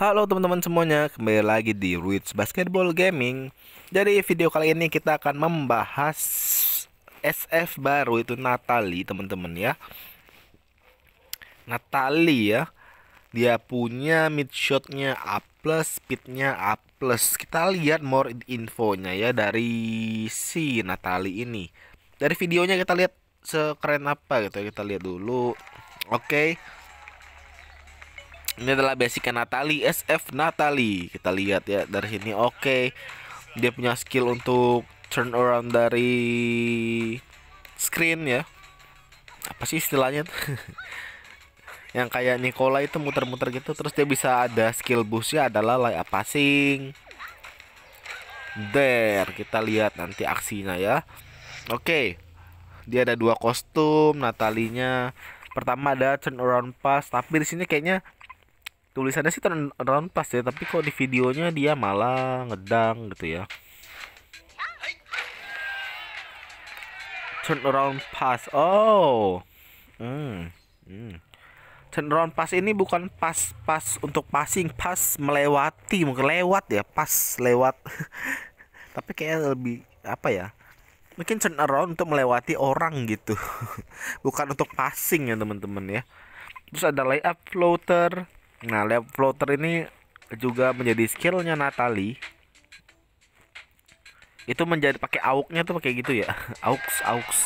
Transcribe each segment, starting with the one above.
Halo teman-teman semuanya, kembali lagi di Roots Basketball Gaming. Dari video kali ini kita akan membahas SF baru itu Natali, teman-teman ya. Natali ya. Dia punya mid shotnya A+, speed-nya A+. Kita lihat more infonya ya dari si Natali ini. Dari videonya kita lihat sekeren apa gitu. Ya, kita lihat dulu. Oke. Okay ini adalah basic Natalie, SF Natalie. Kita lihat ya dari sini. Oke. Okay. Dia punya skill untuk turn around dari screen ya. Apa sih istilahnya? Yang kayak Nikola itu muter-muter gitu terus dia bisa ada skill boostnya adalah layak passing. There, kita lihat nanti aksinya ya. Oke. Okay. Dia ada dua kostum Natalinya. Pertama ada turn around pass, tapi di sini kayaknya tulisannya sih turn around pas ya tapi kok di videonya dia malah ngedang gitu ya turn around pass oh hmm. Hmm. turn around pass ini bukan pas pas untuk passing pas melewati mungkin lewat ya pas lewat tapi kayak lebih apa ya mungkin turn around untuk melewati orang gitu bukan untuk passing ya teman-teman ya terus ada layup floater Nah, lab floater ini juga menjadi skillnya Natali. Itu menjadi pakai auknya tuh pakai gitu ya. Aux aux.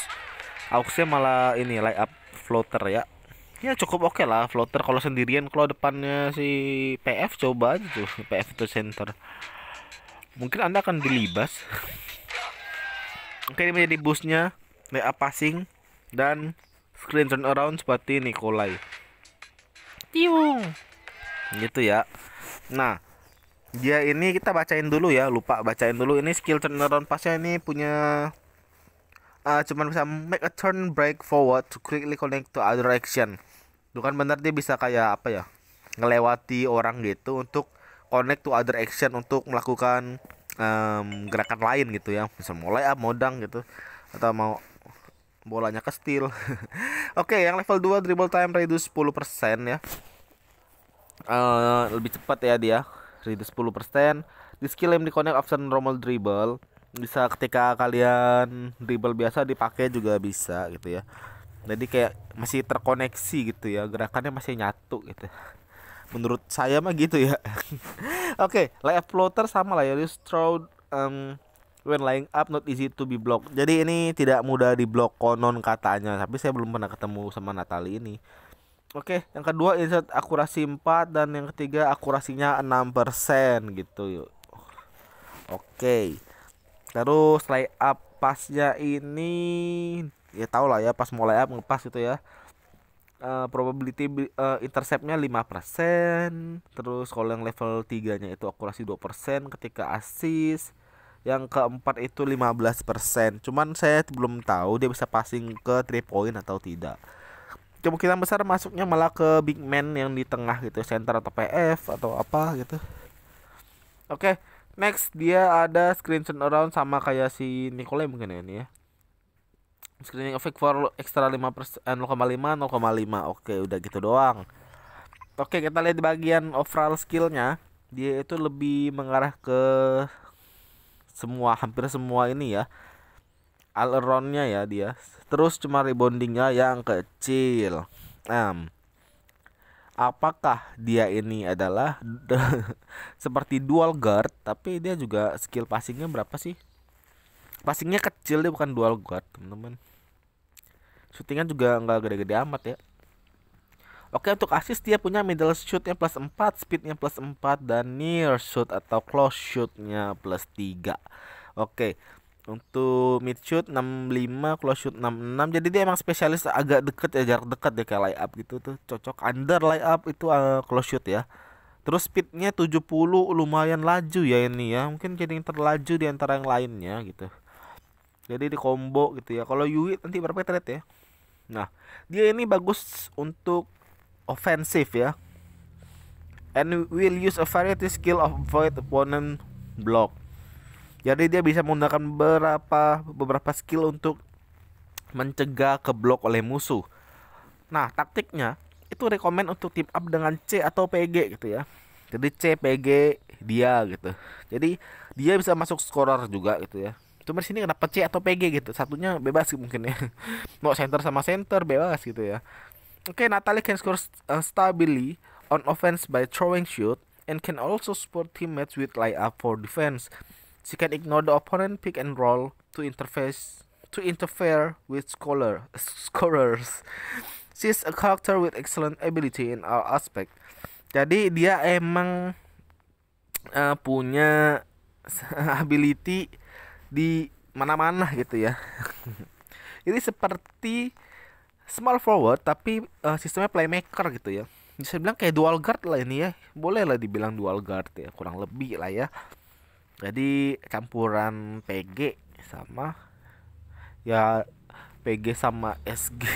Auxnya malah ini light up floater ya. Ya cukup oke okay lah floater kalau sendirian kalau depannya si PF coba aja tuh PF itu center. Mungkin Anda akan dilibas. oke, ini menjadi busnya light up passing dan screen turn around seperti Nikolai. Tiung gitu ya nah dia ini kita bacain dulu ya lupa bacain dulu ini skill turnaround pasnya ini punya uh, cuman bisa make a turn break forward to quickly connect to other action itu kan benar dia bisa kayak apa ya ngelewati orang gitu untuk connect to other action untuk melakukan um, gerakan lain gitu ya bisa mulai up modang gitu atau mau bolanya ke steel oke okay, yang level 2 dribble time reduce 10% ya uh, lebih cepat ya dia reduce 10% di skill yang di connect normal dribble bisa ketika kalian dribble biasa dipakai juga bisa gitu ya jadi kayak masih terkoneksi gitu ya gerakannya masih nyatu gitu menurut saya mah gitu ya oke okay, layup floater sama lah ya you um, when lying up not easy to be blocked jadi ini tidak mudah di block konon katanya tapi saya belum pernah ketemu sama Natali ini Oke, yang kedua insert akurasi 4 dan yang ketiga akurasinya 6% gitu yuk. Oke. Terus lay up pasnya ini ya tau lah ya pas mau lay up ngepas gitu ya. Uh, probability uh, interceptnya 5% terus kalau yang level 3 nya itu akurasi 2% ketika assist yang keempat itu 15% cuman saya belum tahu dia bisa passing ke 3 point atau tidak kemungkinan besar masuknya malah ke big man yang di tengah gitu center atau PF atau apa gitu oke okay, next dia ada screen around sama kayak si Nicole mungkin ya ini ya screening effect for extra 5% 0,5 0,5 oke okay, udah gitu doang oke okay, kita lihat di bagian overall skillnya dia itu lebih mengarah ke semua hampir semua ini ya aileronnya ya dia terus cuma reboundingnya yang kecil um, apakah dia ini adalah seperti dual guard tapi dia juga skill passingnya berapa sih passingnya kecil dia bukan dual guard teman-teman shootingnya juga nggak gede-gede amat ya Oke untuk assist dia punya middle shootnya plus 4 Speednya plus 4 Dan near shoot atau close shootnya plus 3 Oke untuk mid shoot 65 close shoot 66 jadi dia emang spesialis agak deket ya jarak dekat ya kayak layup gitu tuh cocok under layup itu uh, close shoot ya terus speednya 70 lumayan laju ya ini ya mungkin jadi yang terlaju di antara yang lainnya gitu jadi di combo gitu ya kalau Yui nanti berapa ya trade ya nah dia ini bagus untuk offensive ya and will use a variety skill of void opponent block jadi dia bisa menggunakan beberapa beberapa skill untuk mencegah keblok oleh musuh. Nah, taktiknya itu rekomend untuk team up dengan C atau PG gitu ya. Jadi C, PG, dia gitu. Jadi dia bisa masuk scorer juga gitu ya. Cuma di sini kenapa C atau PG gitu? Satunya bebas sih mungkin ya. Mau center sama center bebas gitu ya. Oke, okay, Natalie can score uh, stably on offense by throwing shoot and can also support teammates with up for defense. She can ignore the opponent pick and roll to interface to interfere with scholar scorers. She's a character with excellent ability in all aspect. Jadi dia emang uh, punya ability di mana-mana gitu ya. Ini seperti small forward tapi uh, sistemnya playmaker gitu ya. Bisa bilang kayak dual guard lah ini ya. Boleh lah dibilang dual guard ya, kurang lebih lah ya jadi campuran PG sama ya PG sama SG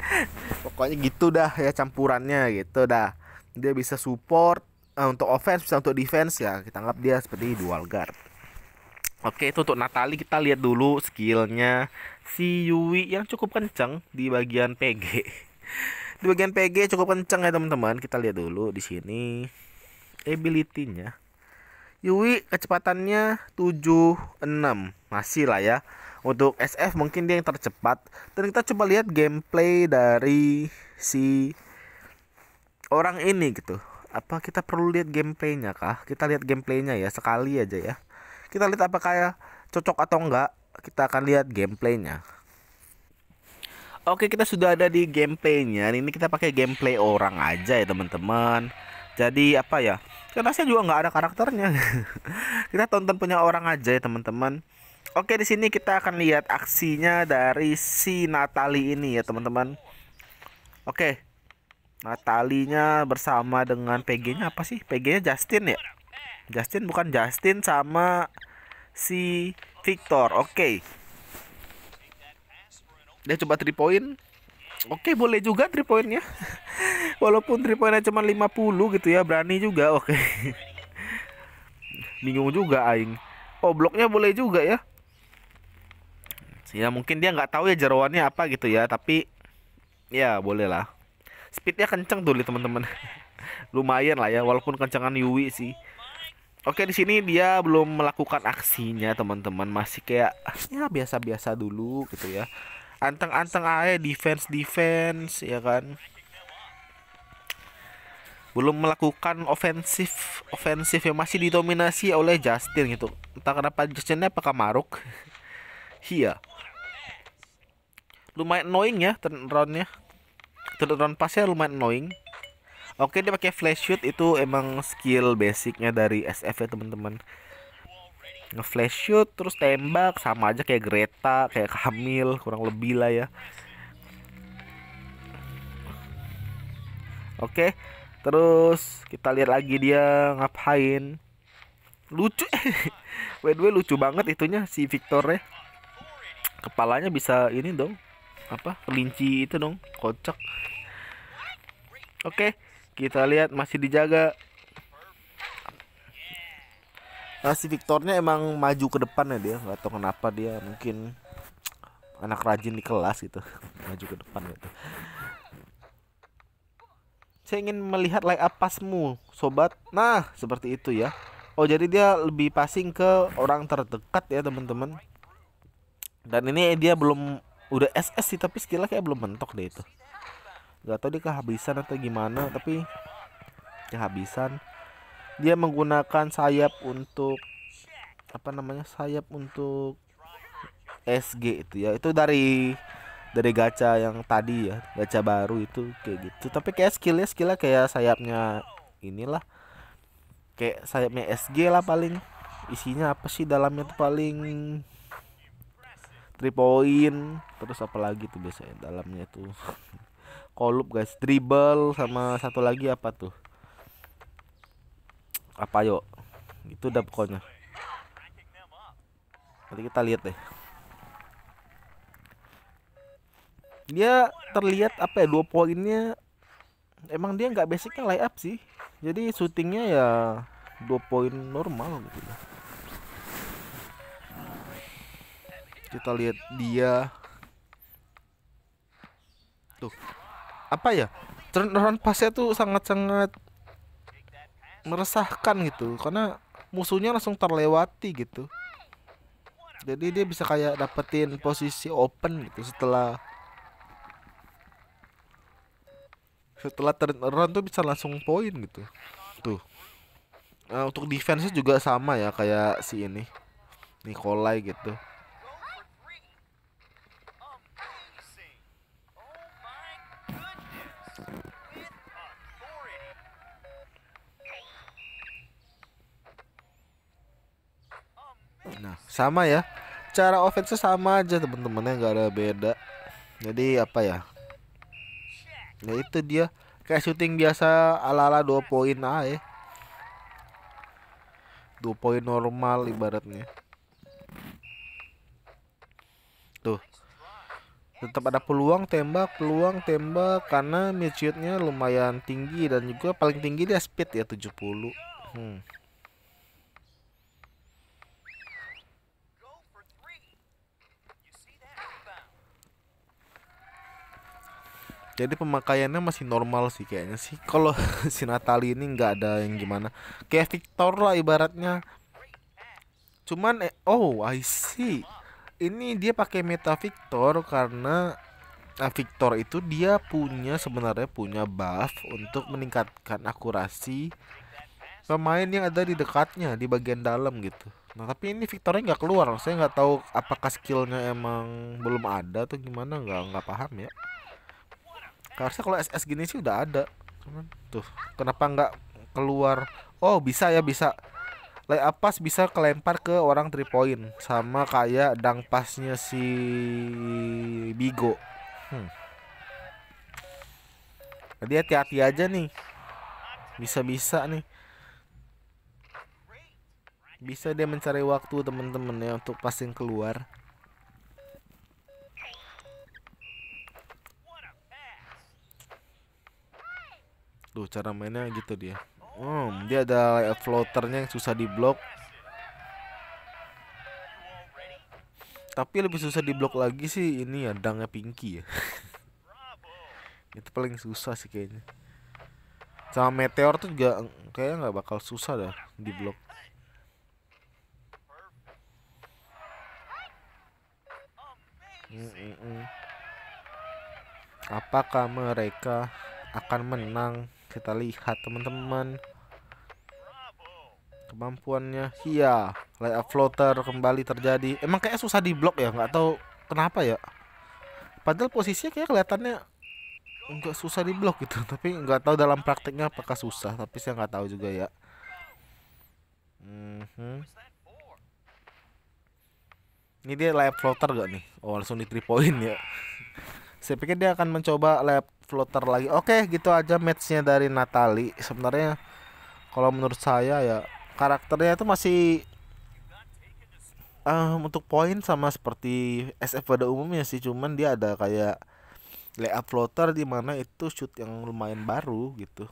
pokoknya gitu dah ya campurannya gitu dah dia bisa support uh, untuk offense bisa untuk defense ya kita anggap dia seperti dual guard Oke itu untuk Natali kita lihat dulu skillnya si Yui yang cukup kencang di bagian PG. Di bagian PG cukup kencang ya teman-teman. Kita lihat dulu di sini ability-nya. Yui kecepatannya 76 masih lah ya untuk SF mungkin dia yang tercepat dan kita coba lihat gameplay dari si orang ini gitu apa kita perlu lihat gameplaynya kah kita lihat gameplaynya ya sekali aja ya kita lihat apakah ya cocok atau enggak kita akan lihat gameplaynya Oke kita sudah ada di gameplaynya ini kita pakai gameplay orang aja ya teman-teman jadi apa ya karena saya juga nggak ada karakternya kita tonton punya orang aja ya teman-teman oke di sini kita akan lihat aksinya dari si Natali ini ya teman-teman oke Natalinya bersama dengan PG-nya apa sih PG-nya Justin ya Justin bukan Justin sama si Victor oke dia coba tripoin. oke boleh juga tripoinnya. walaupun triple cuma 50 gitu ya berani juga oke okay. bingung juga aing oh bloknya boleh juga ya ya mungkin dia nggak tahu ya jeroannya apa gitu ya tapi ya boleh lah speednya kenceng tuh teman-teman lumayan lah ya walaupun kencangan Yui sih oke di sini dia belum melakukan aksinya teman-teman masih kayak ya biasa-biasa dulu gitu ya anteng-anteng aja defense defense ya kan belum melakukan ofensif ofensif yang masih didominasi oleh Justin gitu entah kenapa Justinnya apakah maruk iya lumayan annoying ya turnaroundnya turnaround pasnya lumayan annoying oke dia pakai flash shoot itu emang skill basicnya dari SF ya teman-teman nge-flash shoot terus tembak sama aja kayak Greta kayak Kamil kurang lebih lah ya oke terus kita lihat lagi dia ngapain lucu by the way lucu banget itunya si Victor ya kepalanya bisa ini dong apa kelinci itu dong kocok. oke kita lihat masih dijaga nah si Victornya emang maju ke depan ya dia Gak tau kenapa dia mungkin anak rajin di kelas gitu maju ke depan gitu saya ingin melihat like up pasmu, sobat. Nah, seperti itu ya. Oh, jadi dia lebih passing ke orang terdekat ya, teman-teman. Dan ini dia belum udah SS sih, tapi skillnya kayak belum mentok deh itu. nggak tahu dia kehabisan atau gimana, tapi kehabisan. Dia menggunakan sayap untuk apa namanya sayap untuk SG itu ya. Itu dari dari gacha yang tadi ya gacha baru itu kayak gitu tapi kayak skillnya skillnya kayak sayapnya inilah kayak sayapnya SG lah paling isinya apa sih dalamnya tuh paling three point terus apa lagi tuh biasanya dalamnya tuh kolub guys dribble sama satu lagi apa tuh apa yuk itu udah pokoknya nanti kita lihat deh dia terlihat apa ya dua poinnya emang dia nggak basicnya lay up sih jadi syutingnya ya dua poin normal gitu ya kita lihat dia tuh apa ya turn pasnya tuh sangat-sangat meresahkan gitu karena musuhnya langsung terlewati gitu jadi dia bisa kayak dapetin posisi open gitu setelah setelah turn around tuh bisa langsung poin gitu tuh nah, untuk defense juga sama ya kayak si ini Nikolai gitu Nah, sama ya. Cara offense sama aja temen-temennya nggak ada beda. Jadi apa ya? ya itu dia kayak syuting biasa ala-ala dua poin A ya dua poin normal ibaratnya tuh tetap ada peluang tembak peluang tembak karena mid lumayan tinggi dan juga paling tinggi dia speed ya 70 hmm. jadi pemakaiannya masih normal sih kayaknya sih kalau si Natali ini nggak ada yang gimana kayak Victor lah ibaratnya cuman eh, oh I see ini dia pakai meta Victor karena nah Victor itu dia punya sebenarnya punya buff untuk meningkatkan akurasi pemain yang ada di dekatnya di bagian dalam gitu nah tapi ini Victornya nggak keluar saya nggak tahu apakah skillnya emang belum ada atau gimana nggak nggak paham ya Harusnya kalau SS gini sih udah ada. Cuman tuh, kenapa nggak keluar? Oh, bisa ya, bisa. up pass bisa kelempar ke orang 3 point sama kayak dang pasnya si Bigo. Hmm. Jadi hati-hati aja nih. Bisa-bisa nih. Bisa dia mencari waktu temen-temen ya untuk passing keluar. Tuh cara mainnya gitu dia. Hmm, dia ada floaternya yang susah di diblok. Tapi lebih susah di diblok lagi sih ini ya dangnya Pinky ya. Itu paling susah sih kayaknya. Sama Meteor tuh juga kayaknya nggak bakal susah dah di diblok. Mm -mm. Apakah mereka akan menang? kita lihat teman-teman kemampuannya iya layup floater kembali terjadi emang kayak susah di blok ya nggak tahu kenapa ya padahal posisinya kayak kelihatannya nggak susah di blok gitu tapi nggak tahu dalam prakteknya apakah susah tapi saya nggak tahu juga ya mm -hmm. ini dia layup floater gak nih oh langsung di 3 point ya saya pikir dia akan mencoba lap floater lagi oke okay, gitu aja matchnya dari Natali sebenarnya kalau menurut saya ya karakternya itu masih uh, untuk poin sama seperti SF pada umumnya sih cuman dia ada kayak layup floater di mana itu shoot yang lumayan baru gitu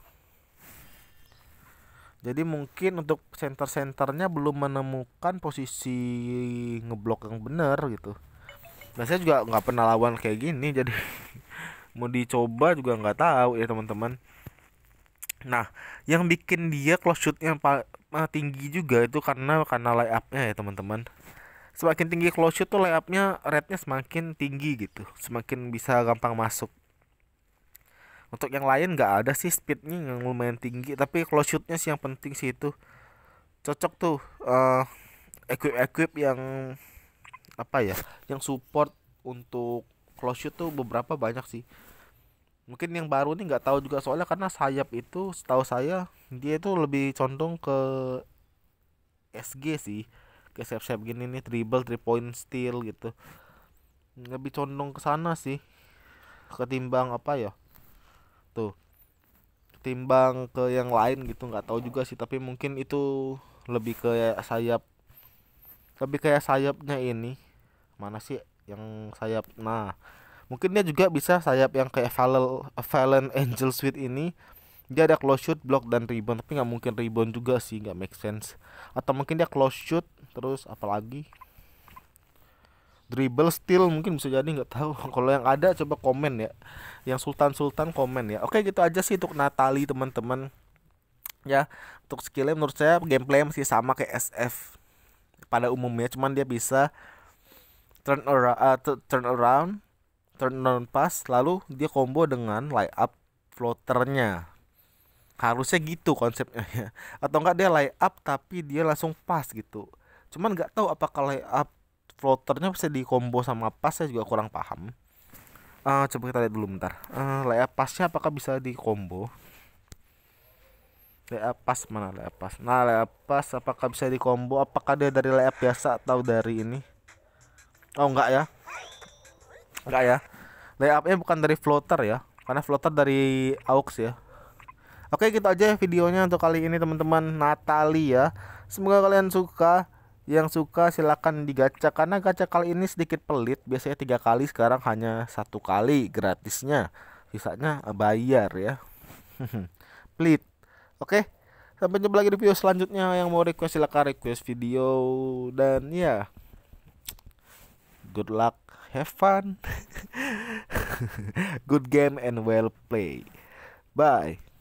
jadi mungkin untuk center-centernya belum menemukan posisi ngeblok yang benar gitu nah saya juga nggak pernah lawan kayak gini jadi mau dicoba juga nggak tahu ya teman-teman nah yang bikin dia close shootnya eh, tinggi juga itu karena karena layupnya ya teman-teman semakin tinggi close shoot tuh layupnya rednya semakin tinggi gitu semakin bisa gampang masuk untuk yang lain nggak ada sih speednya yang lumayan tinggi tapi close shootnya sih yang penting sih itu cocok tuh uh, eh, equip equip yang apa ya yang support untuk close shoot tuh beberapa banyak sih mungkin yang baru nih nggak tahu juga soalnya karena sayap itu setahu saya dia itu lebih condong ke SG sih ke sayap sayap gini nih triple three point steal gitu lebih condong ke sana sih ketimbang apa ya tuh ketimbang ke yang lain gitu nggak tahu juga sih tapi mungkin itu lebih ke sayap lebih kayak sayapnya ini mana sih yang sayap nah mungkin dia juga bisa sayap yang kayak valen valen Angel sweet ini dia ada close shoot block dan rebound tapi nggak mungkin rebound juga sih nggak make sense atau mungkin dia close shoot terus apalagi dribble steal mungkin bisa jadi nggak tahu kalau yang ada coba komen ya yang Sultan Sultan komen ya oke gitu aja sih untuk Natali teman-teman ya untuk skillnya menurut saya gameplay masih sama kayak SF pada umumnya cuman dia bisa turn around uh, eh, turn around turn around pass lalu dia combo dengan light up floaternya harusnya gitu konsepnya atau enggak dia light up tapi dia langsung pass gitu cuman nggak tahu apakah light up floaternya bisa dikombo sama pass saya juga kurang paham uh, coba kita lihat dulu bentar uh, eh, up passnya apakah bisa dikombo leapas mana leapas nah leapas apakah bisa di dikombo apakah dia dari leap biasa atau dari ini oh enggak ya enggak ya layupnya bukan dari floater ya karena floater dari aux ya oke kita gitu aja videonya untuk kali ini teman-teman Natalia, ya semoga kalian suka yang suka silahkan digaca karena gacha kali ini sedikit pelit biasanya tiga kali sekarang hanya satu kali gratisnya sisanya bayar ya pelit Oke. Sampai jumpa lagi di video selanjutnya. Yang mau request silahkan request video dan ya. Yeah. Good luck, have fun. Good game and well play. Bye.